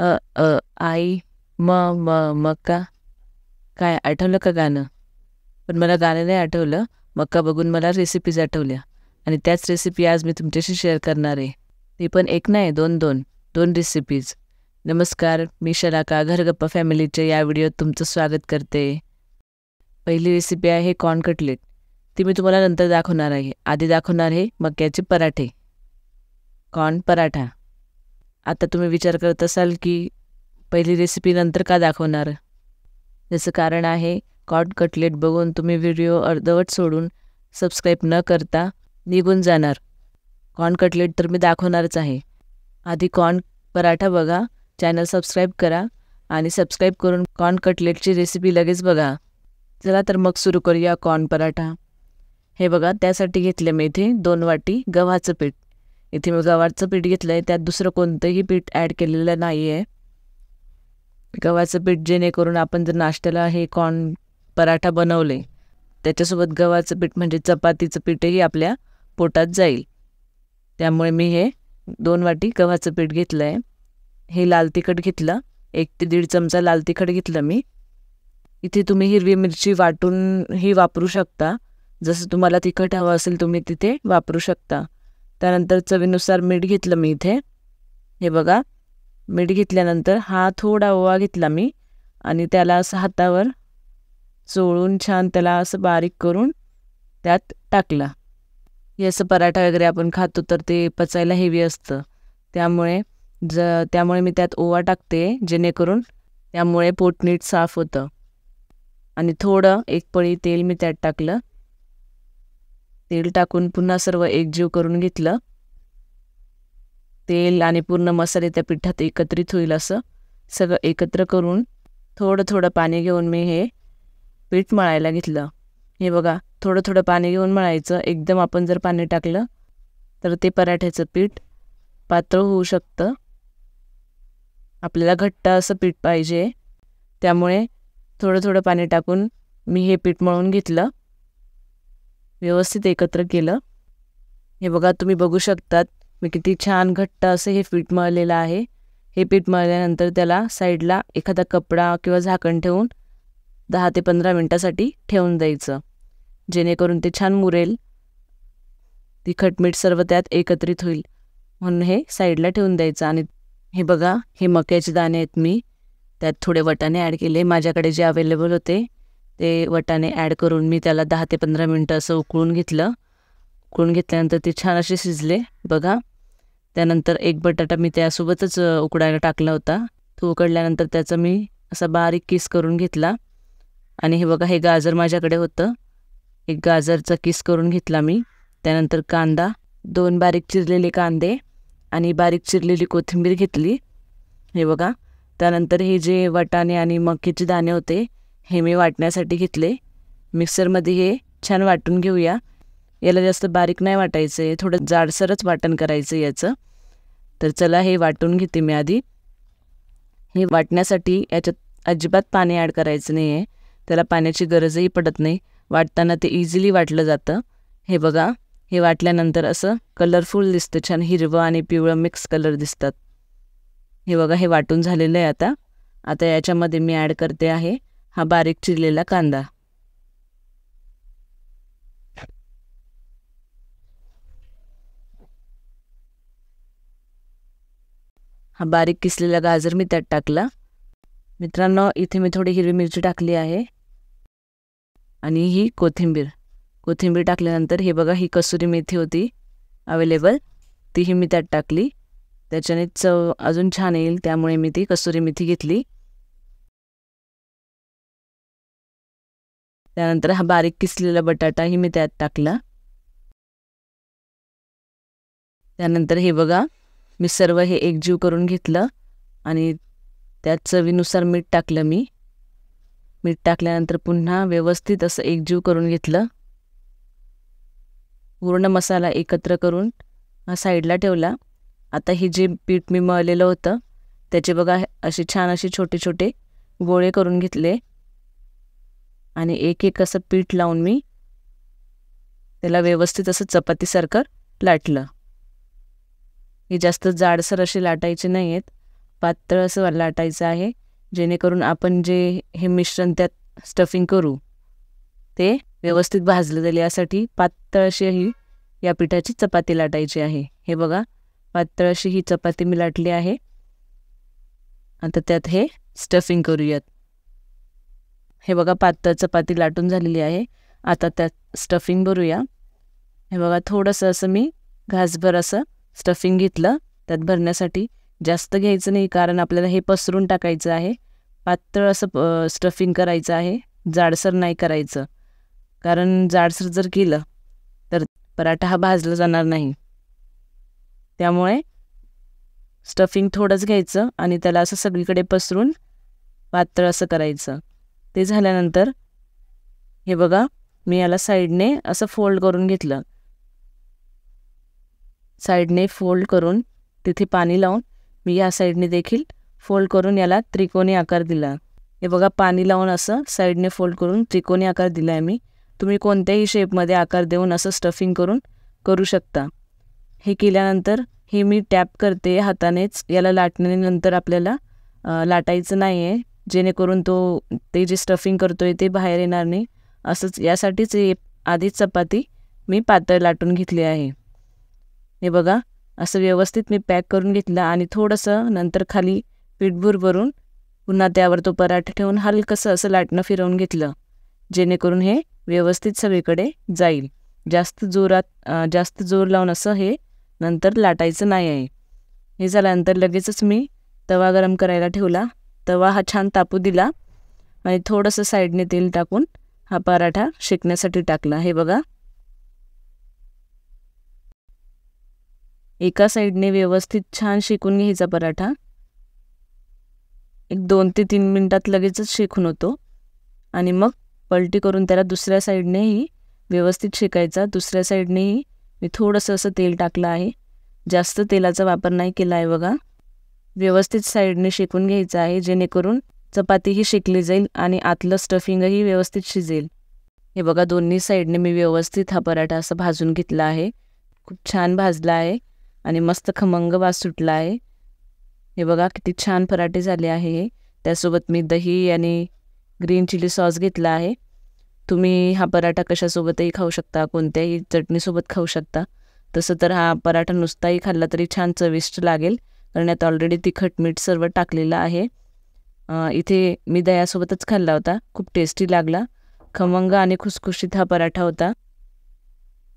अ अ आई म म मका काय आठवलं का गाणं पण मला गाणं नाही आठवलं मक्का बघून मला रेसिपीज आठवल्या आणि त्याच रेसिपी आज मी तुमच्याशी शेअर करणार आहे ते पण एक नाही दोन दोन दोन रेसिपीज नमस्कार मी शलाका घरगप्पा फॅमिलीच्या या व्हिडिओत तुमचं स्वागत करते पहिली रेसिपी आहे कॉर्न कटलेट ती मी तुम्हाला नंतर दाखवणार आहे आधी दाखवणार आहे मक्याचे पराठे कॉर्न पराठा आता तुम्ही विचार करत असाल की पहिली रेसिपी नंतर का दाखवणार याचं कारण आहे कॉट कटलेट बघून तुम्ही व्हिडिओ अर्धवट सोडून सबस्क्राईब न करता निघून जाणार कॉर्न कटलेट तर मी दाखवणारच आहे आधी कॉर्न पराठा बघा चॅनल सबस्क्राईब करा आणि सबस्क्राईब करून कॉर्न कटलेटची रेसिपी लगेच बघा चला तर मग सुरू करूया कॉर्न पराठा हे बघा त्यासाठी घेतले मी इथे दोन वाटी गव्हाचं पीठ इथे मी गव्हाचं पीठ घेतलं आहे त्यात दुसरं कोणतंही पीठ ॲड केलेलं नाही आहे गव्हाचं पीठ जेणेकरून आपण जर नाश्त्याला हे कॉर्न पराठा बनवले त्याच्यासोबत गव्हाचं पीठ म्हणजे चपातीचं पीठही आपल्या पोटात जाईल त्यामुळे मी हे दोन वाटी गव्हाचं पीठ घेतलं आहे हे लाल तिखट घेतलं एक ते दीड चमचा लाल तिखट घेतलं मी इथे तुम्ही हिरवी मिरची वाटूनही वापरू शकता जसं तुम्हाला तिखट हवं असेल तुम्ही तिथे वापरू शकता त्यानंतर चवीनुसार मीठ घेतलं मी इथे हे बघा मीठ घेतल्यानंतर हा थोडा ओवा घेतला मी आणि त्याला असं हातावर चोळून छान त्याला असं बारीक करून त्यात टाकला हे असं पराठा वगैरे आपण खातो तर ते पचायला हेवी असतं त्यामुळे ज त्यामुळे मी त्यात ओवा टाकते जेणेकरून त्यामुळे पोटनीट साफ होतं आणि थोडं एक पळी तेल मी त्यात टाकलं तेल टाकून पुन्हा सर्व एकजीव करून घेतलं तेल आणि पूर्ण मसाले त्या पिठात एकत्रित होईल असं सगळं एकत्र करून थोडं थोडं पाणी घेऊन मी हे पीठ मळायला घेतलं हे बघा थोडं थोडं पाणी घेऊन मळायचं एकदम आपण जर पाणी टाकलं तर ते पराठ्याचं पीठ पातळ होऊ शकतं आपल्याला घट्ट असं पीठ पाहिजे त्यामुळे थोडं थोडं पाणी टाकून मी हे पीठ मळून घेतलं व्यवस्थित एकत्र केलं हे बघा तुम्ही बघू शकतात मी किती छान घट्ट असं हे पीठ मळलेलं आहे हे पीठ मळल्यानंतर त्याला साईडला एखादा कपडा किंवा झाकण ठेवून दहा ते पंधरा मिनटासाठी ठेवून द्यायचं जेणेकरून ते छान मुरेल तिखट मीठ सर्व त्यात एकत्रित होईल म्हणून हे साईडला ठेवून द्यायचं आणि हे बघा हे मक्याचे दाणे आहेत मी त्यात थोडे वटाणे ॲड केले माझ्याकडे जे अवेलेबल होते ते वटाने ॲड करून मी त्याला दहा ते पंधरा मिनटं असं उकळून घेतलं उकळून घेतल्यानंतर ते छान असे शिजले बघा त्यानंतर एक बटाटा मी त्यासोबतच उकडायला टाकला होता तो उकडल्यानंतर त्याचा मी असा बारीक किस करून घेतला आणि हे बघा हे गाजर माझ्याकडे होतं एक गाजरचा किस करून घेतला मी त्यानंतर कांदा दोन बारीक चिरलेले कांदे आणि बारीक चिरलेली कोथिंबीर घेतली हे बघा त्यानंतर हे जे वटाणे आणि मक्कीचे दाणे होते हे मी वाटण्यासाठी घेतले मिक्सरमध्ये हे छान वाटून घेऊया याला जास्त बारीक नाही वाटायचं आहे थोडं जाडसरच वाटण करायचं याचं तर चला हे वाटून घेते मी आधी हे वाटण्यासाठी याच्यात अजिबात पाणी ॲड करायचं नाही आहे त्याला पाण्याची गरजही पडत नाही वाटताना ते इझिली वाटलं जातं हे बघा हे वाटल्यानंतर असं कलरफुल दिसतं छान हिरवं आणि पिवळं मिक्स कलर दिसतात हे बघा हे वाटून झालेलं आहे आता आता याच्यामध्ये मी ॲड करते आहे हा बारीक चिरलेला कांदा हा बारीक किसलेला गाजर मी त्यात टाकला मित्रांनो इथे मी थोडी हिरवी मिरची टाकली आहे आणि ही कोथिंबीर कोथिंबीर टाकल्यानंतर हे बघा ही कसुरी मेथी होती अवेलेबल तीही मी त्यात टाकली त्याच्याने चव अजून छान येईल त्यामुळे मी ती कसुरी मेथी घेतली त्यानंतर हा बारीक किसलेला बटाटाही मी त्यात टाकला त्यानंतर हे बघा मी सर्व हे एकजीव करून घेतलं आणि त्यात चवीनुसार मीठ टाकलं मी मीठ टाकल्यानंतर पुन्हा व्यवस्थित असं एकजीव करून घेतलं पूर्ण मसाला एकत्र करून हा साईडला ठेवला आता हे जे पीठ मी मळलेलं होतं त्याचे बघा असे छान असे छोटे छोटे गोळे करून घेतले आणि एक एक असं पीठ लावून मी त्याला व्यवस्थित असं चपातीसारखं लाटलं हे जास्त जाडसर असे लाटायचे नाही आहेत पातळ असं लाटायचं आहे जेणेकरून आपण जे हे मिश्रण त्यात स्टफिंग करू ते व्यवस्थित भाजलं जाईल यासाठी पातळ अशी ही या पिठाची चपाती लाटायची आहे हे बघा पातळ अशी ही चपाती मी लाटली आहे आता त्यात हे स्टफिंग करूयात हे बघा पातळ चपाती लाटून झालेली आहे आता त्यात स्टफिंग भरूया हे बघा थोडंसं असं मी घासभर असं स्टफिंग घेतलं त्यात भरण्यासाठी जास्त घ्यायचं नाही कारण आपल्याला हे पसरून टाकायचं आहे पातळ असं स्टफिंग करायचं आहे जाडसर नाही करायचं कारण जाडसर जर केलं तर पराठा हा भाजला जाणार नाही त्यामुळे स्टफिंग थोडंच घ्यायचं आणि त्याला असं सगळीकडे पसरून पातळ असं करायचं ते झाल्यानंतर हे बघा मी याला साईडने असं फोल्ड करून घेतलं साईडने फोल्ड करून तिथे पाणी लावून मी या साईडने देखील फोल्ड करून याला त्रिकोणी आकार दिला हे बघा पाणी लावून असं साईडने फोल्ड करून त्रिकोणी आकार दिला आहे मी तुम्ही कोणत्याही शेपमध्ये आकार देऊन असं स्टफिंग करून करू शकता हे केल्यानंतर हे मी टॅप करते हातानेच याला लाटण्यानंतर आपल्याला लाटायचं नाही आहे जेणेकरून तो ते जे स्टफिंग करतो आहे ते बाहेर येणार नाही असंच यासाठीच आधीच चपाती मी पातळ लाटून घेतली आहे हे बघा असं व्यवस्थित मी पॅक करून घेतलं आणि थोडंसं नंतर खाली पिठभूर भरून पुन्हा त्यावर तो पराठा ठेवून हलकंसं असं लाटणं फिरवून घेतलं जेणेकरून हे व्यवस्थित सगळीकडे जाईल जास्त जोरात जास्त जोर लावून असं हे नंतर लाटायचं नाही आहे हे झाल्यानंतर लगेचच मी तवा गरम करायला ठेवला तवा हा छान तापू दिला आणि थोडंसं साईडने तेल टाकून हा पराठा शेकण्यासाठी टाकला हे बघा एका साईडने व्यवस्थित छान शेकून घ्यायचा पराठा एक दोन ते तीन मिनटात लगेचच शेकून होतो आणि मग पलटी करून त्याला दुसऱ्या साईडनेही व्यवस्थित शेकायचा दुसऱ्या साईडनेही मी थोडंसं असं तेल टाकलं आहे जास्त तेलाचा वापर नाही केला आहे बघा व्यवस्थित साईडने शेकून घ्यायचं आहे जेणेकरून चपातीही शेकली जाईल आणि आतलं स्टफिंगही व्यवस्थित शिजेल हे बघा दोन्ही साईडने मी व्यवस्थित हा पराठा असा भाजून घेतला आहे खूप छान भाजला आहे आणि मस्त खमंग वास सुटला आहे हे बघा किती छान पराठे झाले आहे त्यासोबत मी दही आणि ग्रीन चिली सॉस घेतला आहे तुम्ही हा पराठा कशासोबतही खाऊ शकता कोणत्याही चटणीसोबत खाऊ शकता तसं तर हा पराठा नुसताही खाल्ला तरी छान चविष्ट लागेल कारण यात ऑलरेडी तिखट मीठ सर्व टाकलेलं आहे इथे मी दह्यासोबतच खाल्ला होता खूप टेस्टी लागला खमंग आणि खुसखुशीत हा पराठा होता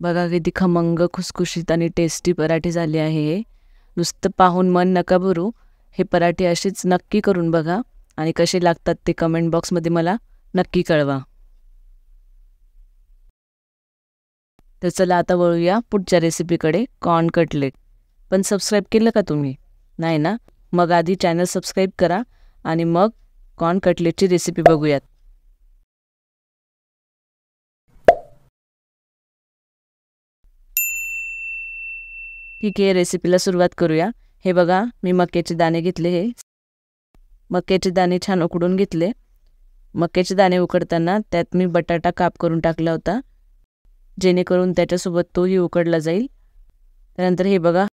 बघा किती खमंग खुसखुशीत आणि टेस्टी पराठे झाले आहे हे नुसतं पाहून मन नका भरू हे पराठे असेच नक्की करून बघा आणि कसे लागतात ते कमेंट बॉक्समध्ये मला नक्की कळवा तर चला आता वळूया पुढच्या रेसिपीकडे कॉर्न कटलेट पण सबस्क्राईब केलं का तुम्ही नाही ना मग आधी चॅनल सबस्क्राईब करा आणि मग कॉर्न कटलेटची रेसिपी बघूयात ठीक आहे रेसिपीला सुरुवात करूया हे बघा मी मक्याचे दाणे घेतले हे मक्याचे दाणे छान उकडून घेतले मक्याचे दाणे उकडताना त्यात मी बटाटा काप करून टाकला होता जेणेकरून त्याच्यासोबत तोही उकडला जाईल त्यानंतर हे बघा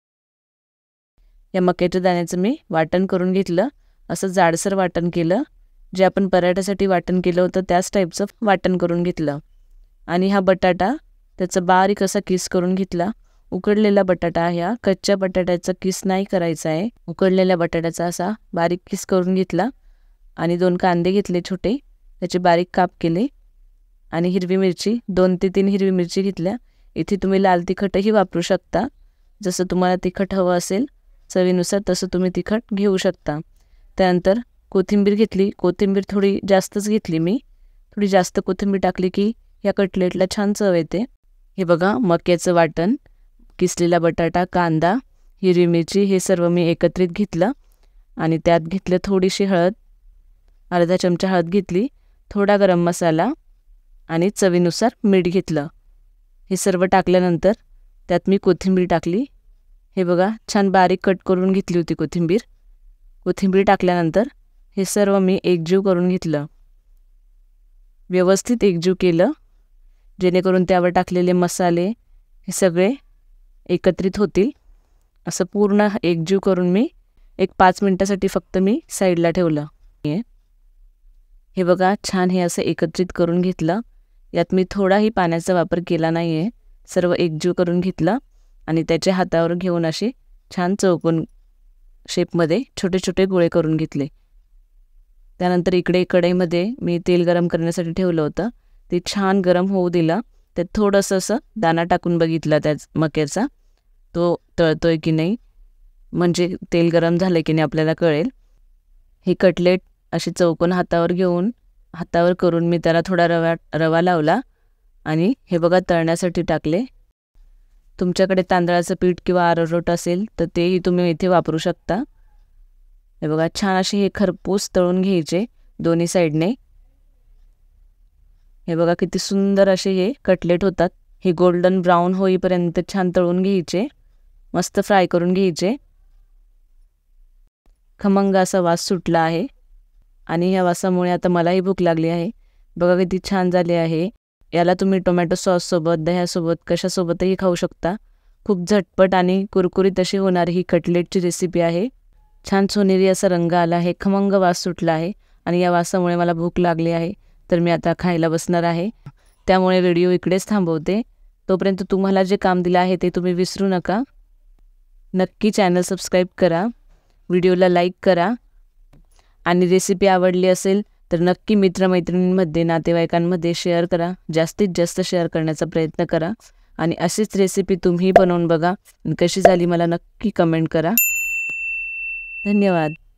या मक्याच्या दाण्याचं मी वाटण करून घेतलं असं जाडसर वाटण केलं जे आपण पराठ्यासाठी वाटण केलं होतं त्याच टाईपचं वाटण करून घेतलं आणि हा बटाटा त्याचा बारीक असा किस करून घेतला उकडलेला बटाटा ह्या कच्च्या बटाट्याचा किस नाही करायचा आहे उकडलेल्या बटाट्याचा असा बारीक किस करून घेतला आणि दोन कांदे घेतले छोटे त्याचे बारीक काप केले आणि हिरवी मिरची दोन ते तीन हिरवी मिरची घेतल्या इथे तुम्ही लाल तिखटही वापरू शकता जसं तुम्हाला तिखट हवं असेल चवीनुसार तसं तुम्ही तिखट घेऊ शकता त्यानंतर कोथिंबीर घेतली कोथिंबीर थोडी जास्तच घेतली मी थोडी जास्त कोथिंबीर टाकली की या कटलेटला छान चव येते हे बघा मक्याचं वाटण किसलेला बटाटा कांदा हिरवी मिरची हे सर्व मी एकत्रित घेतलं आणि त्यात घेतलं थोडीशी हळद अर्धा चमचा हळद घेतली थोडा गरम मसाला आणि चवीनुसार मीठ घेतलं हे सर्व टाकल्यानंतर त्यात मी कोथिंबीर टाकली हे बघा छान बारीक कट करून घेतली होती कोथिंबीर कोथिंबीर टाकल्यानंतर हे सर्व मी एकजीव करून घेतलं व्यवस्थित एकजीव केलं जेणेकरून त्यावर टाकलेले मसाले हे सगळे एकत्रित होतील असं पूर्ण एकजीव करून मी एक पाच मिनटासाठी फक्त मी साईडला ठेवलं हे बघा छान हे असं एकत्रित करून घेतलं यात मी थोडाही पाण्याचा वापर केला नाही आहे सर्व एकजीव करून घेतलं आणि त्याच्या हातावर घेऊन असे छान चौकोन शेपमध्ये छोटे छोटे गोळे करून घेतले त्यानंतर इकडे कढईमध्ये मी तेल गरम करण्यासाठी ठेवलं होतं ते छान गरम होऊ दिलं ते थोडंसं असं दाना टाकून बघितला त्या मक्याचा तो तळतोय की नाही म्हणजे तेल गरम झालं की नाही आपल्याला कळेल हे कटलेट असे चौकोन हातावर घेऊन हातावर करून मी त्याला थोडा रवा रवा लावला आणि हे बघा तळण्यासाठी टाकले तुमच्याकडे तांदळाचं पीठ किंवा आररोट असेल तर तेही तुम्ही इथे वापरू शकता हे बघा छान असे हे खरपूस तळून घ्यायचे दोन्ही साईडने हे बघा किती सुंदर असे हे कटलेट होतात हे गोल्डन ब्राऊन होईपर्यंत छान तळून घ्यायचे मस्त फ्राय करून घ्यायचे खमंग असा वास सुटला आहे आणि ह्या वासामुळे आता मलाही भूक लागली आहे बघा किती छान झाले आहे याला तुम्ही टोमॅटो सॉससोबत दह्यासोबत कशासोबतही खाऊ शकता खूप झटपट आणि कुरकुरीत अशी होणारी ही कटलेटची रेसिपी आहे छान सोनेरी असा रंग आला आहे खमंग वास सुटला आहे आणि या वासामुळे मला भूक लागली आहे तर मी आता खायला बसणार आहे त्यामुळे व्हिडिओ इकडेच थांबवते तोपर्यंत तुम्हाला जे काम दिलं आहे ते तुम्ही विसरू नका नक्की चॅनल सबस्क्राईब करा व्हिडिओला लाईक करा आणि रेसिपी आवडली असेल तर नक्की मित्रमैत्रिणींमध्ये नातेवाईकांमध्ये शेअर करा जास्तीत जास्त शेअर करण्याचा प्रयत्न करा आणि अशीच रेसिपी तुम्ही बनवून बघा कशी झाली मला नक्की कमेंट करा धन्यवाद